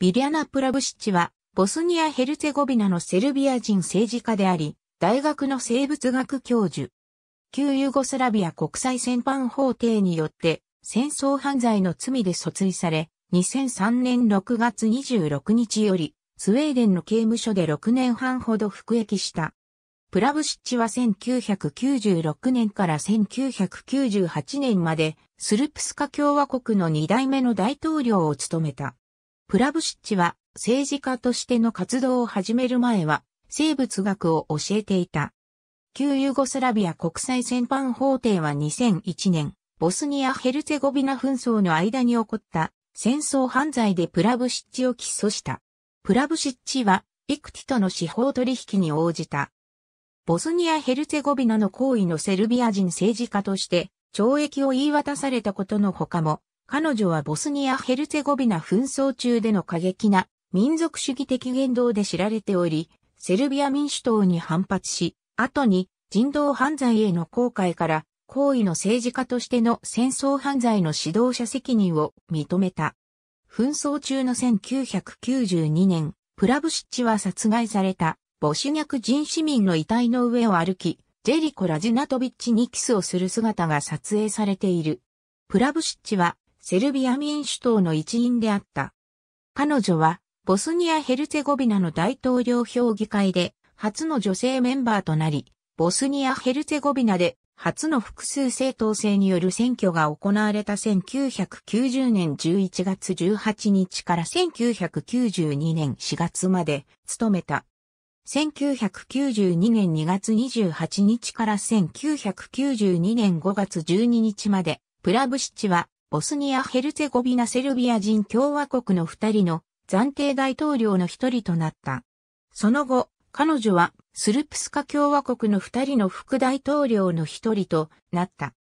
ビリャナ・プラブシッチは、ボスニア・ヘルツェゴビナのセルビア人政治家であり、大学の生物学教授。旧ユーゴスラビア国際戦犯法廷によって、戦争犯罪の罪で訴追され、2003年6月26日より、スウェーデンの刑務所で6年半ほど服役した。プラブシッチは1996年から1998年まで、スルプスカ共和国の2代目の大統領を務めた。プラブシッチは政治家としての活動を始める前は生物学を教えていた。旧ユーゴスラビア国際戦犯法廷は2001年、ボスニア・ヘルツェゴビナ紛争の間に起こった戦争犯罪でプラブシッチを起訴した。プラブシッチは、イクティとの司法取引に応じた。ボスニア・ヘルツェゴビナの行為のセルビア人政治家として、懲役を言い渡されたことの他も、彼女はボスニア・ヘルツェゴビナ紛争中での過激な民族主義的言動で知られており、セルビア民主党に反発し、後に人道犯罪への後悔から行為の政治家としての戦争犯罪の指導者責任を認めた。紛争中の1992年、プラブシッチは殺害されたボシュニャク人市民の遺体の上を歩き、ジェリコ・ラジナトビッチにキスをする姿が撮影されている。プラブシッチはセルビア民主党の一員であった。彼女は、ボスニア・ヘルツェゴビナの大統領評議会で、初の女性メンバーとなり、ボスニア・ヘルツェゴビナで、初の複数政党制による選挙が行われた1990年11月18日から1992年4月まで務めた。1992年2月28日から1992年5月12日まで、プラブシチはボスニア・ヘルツェゴビナ・セルビア人共和国の二人の暫定大統領の一人となった。その後、彼女はスルプスカ共和国の二人の副大統領の一人となった。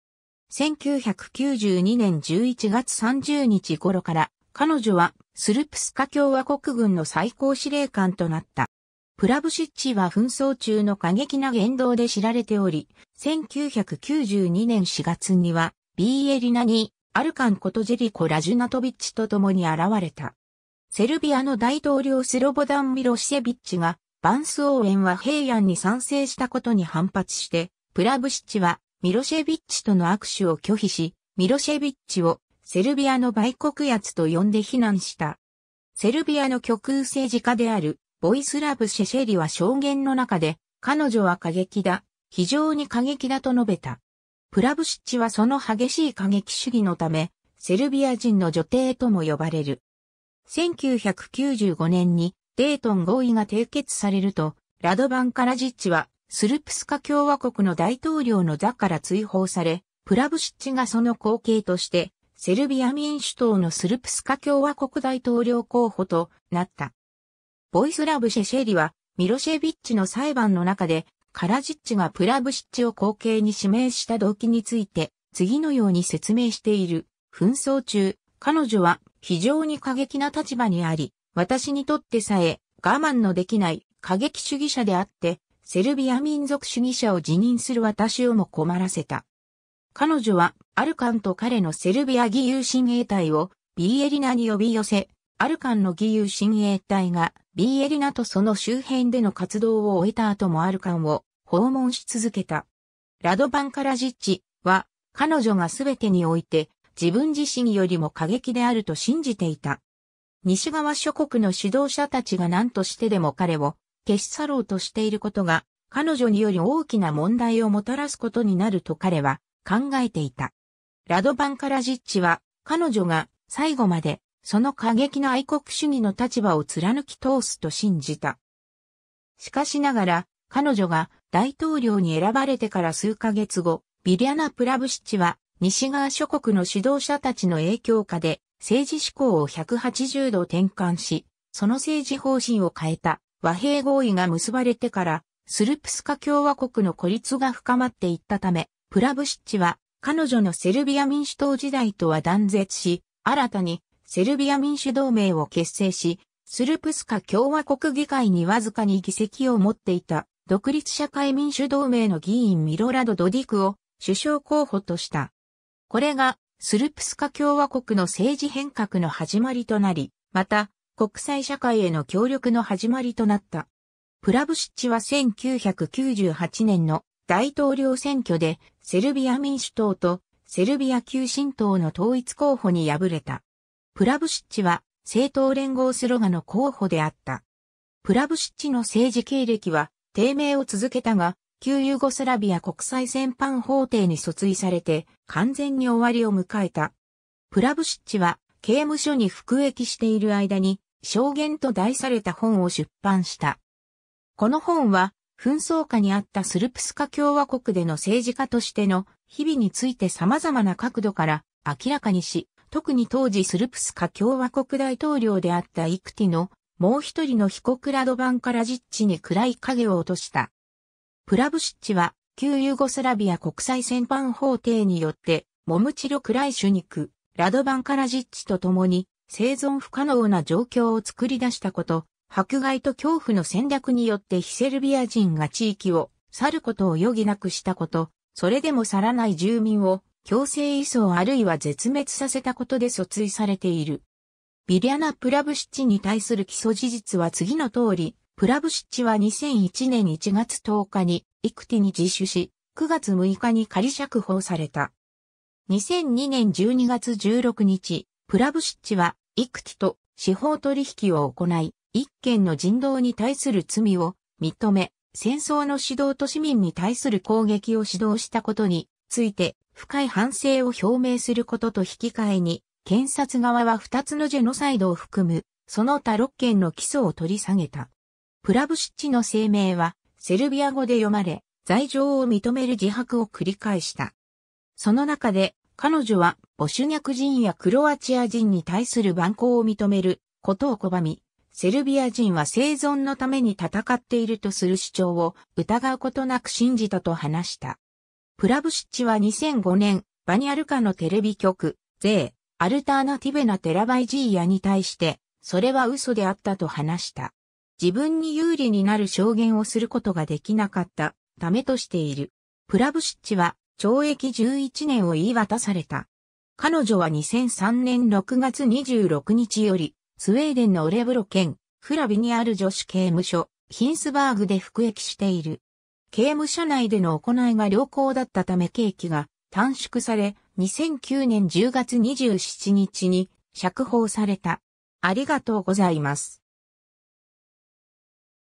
1992年11月30日頃から彼女はスルプスカ共和国軍の最高司令官となった。プラブシッチは紛争中の過激な言動で知られており、1992年4月にはビーエリナにアルカンことジェリコ・ラジュナトビッチと共に現れた。セルビアの大統領スロボダン・ミロシェビッチが、バンス応援は平安に賛成したことに反発して、プラブシッチはミロシェビッチとの握手を拒否し、ミロシェビッチをセルビアの売国奴と呼んで非難した。セルビアの極右政治家であるボイスラブ・シェシェリは証言の中で、彼女は過激だ、非常に過激だと述べた。プラブシッチはその激しい過激主義のため、セルビア人の女帝とも呼ばれる。1995年にデートン合意が締結されると、ラドバン・カラジッチはスルプスカ共和国の大統領の座から追放され、プラブシッチがその後継として、セルビア民主党のスルプスカ共和国大統領候補となった。ボイスラブ・シェシェリは、ミロシェビッチの裁判の中で、カラジッチがプラブシッチを後継に指名した動機について、次のように説明している。紛争中、彼女は非常に過激な立場にあり、私にとってさえ我慢のできない過激主義者であって、セルビア民族主義者を辞任する私をも困らせた。彼女は、アルカンと彼のセルビア義勇親衛隊をビーエリナに呼び寄せ、アルカンの義勇親衛隊がビーエリナとその周辺での活動を終えた後もアルカンを訪問し続けた。ラドバンカラジッチは彼女が全てにおいて自分自身よりも過激であると信じていた。西側諸国の指導者たちが何としてでも彼を消し去ろうとしていることが彼女により大きな問題をもたらすことになると彼は考えていた。ラドバンカラジッチは彼女が最後までその過激な愛国主義の立場を貫き通すと信じた。しかしながら彼女が大統領に選ばれてから数ヶ月後、ビリアナ・プラブシッチは西側諸国の指導者たちの影響下で政治思考を180度転換し、その政治方針を変えた和平合意が結ばれてからスルプスカ共和国の孤立が深まっていったため、プラブシッチは彼女のセルビア民主党時代とは断絶し、新たにセルビア民主同盟を結成し、スルプスカ共和国議会にわずかに議席を持っていた独立社会民主同盟の議員ミロラド・ドディクを首相候補とした。これがスルプスカ共和国の政治変革の始まりとなり、また国際社会への協力の始まりとなった。プラブシッチは1998年の大統領選挙でセルビア民主党とセルビア急進党の統一候補に敗れた。プラブシッチは政党連合スロガの候補であった。プラブシッチの政治経歴は低迷を続けたが、旧ユーゴスラビア国際戦犯法廷に訴追されて完全に終わりを迎えた。プラブシッチは刑務所に服役している間に証言と題された本を出版した。この本は紛争下にあったスルプスカ共和国での政治家としての日々について様々な角度から明らかにし、特に当時スルプスカ共和国大統領であったイクティのもう一人の被告ラドバンカラジッチに暗い影を落とした。プラブシッチは、旧ユーゴスラビア国際戦犯法廷によって、モムチロ・クライシュニク、ラドバンカラジッチと共に、生存不可能な状況を作り出したこと、迫害と恐怖の戦略によって非セルビア人が地域を去ることを余儀なくしたこと、それでも去らない住民を強制移送あるいは絶滅させたことで訴追されている。ビリャナ・プラブシッチに対する基礎事実は次の通り、プラブシッチは2001年1月10日にイクティに自首し、9月6日に仮釈放された。2002年12月16日、プラブシッチはイクティと司法取引を行い、一件の人道に対する罪を認め、戦争の指導と市民に対する攻撃を指導したことについて深い反省を表明することと引き換えに、検察側は2つのジェノサイドを含む、その他6件の起訴を取り下げた。プラブシッチの声明は、セルビア語で読まれ、罪状を認める自白を繰り返した。その中で、彼女は、ボシュニャク人やクロアチア人に対する蛮行を認めることを拒み、セルビア人は生存のために戦っているとする主張を疑うことなく信じたと話した。プラブシッチは2005年、バニアルカのテレビ局、ゼー。アルターナティベなテラバイジーヤに対して、それは嘘であったと話した。自分に有利になる証言をすることができなかったためとしている。プラブシッチは懲役11年を言い渡された。彼女は2003年6月26日より、スウェーデンのオレブロ県、フラビにある女子刑務所、ヒンスバーグで服役している。刑務所内での行いが良好だったため刑期が短縮され、2009年10月27日に釈放された。ありがとうございます。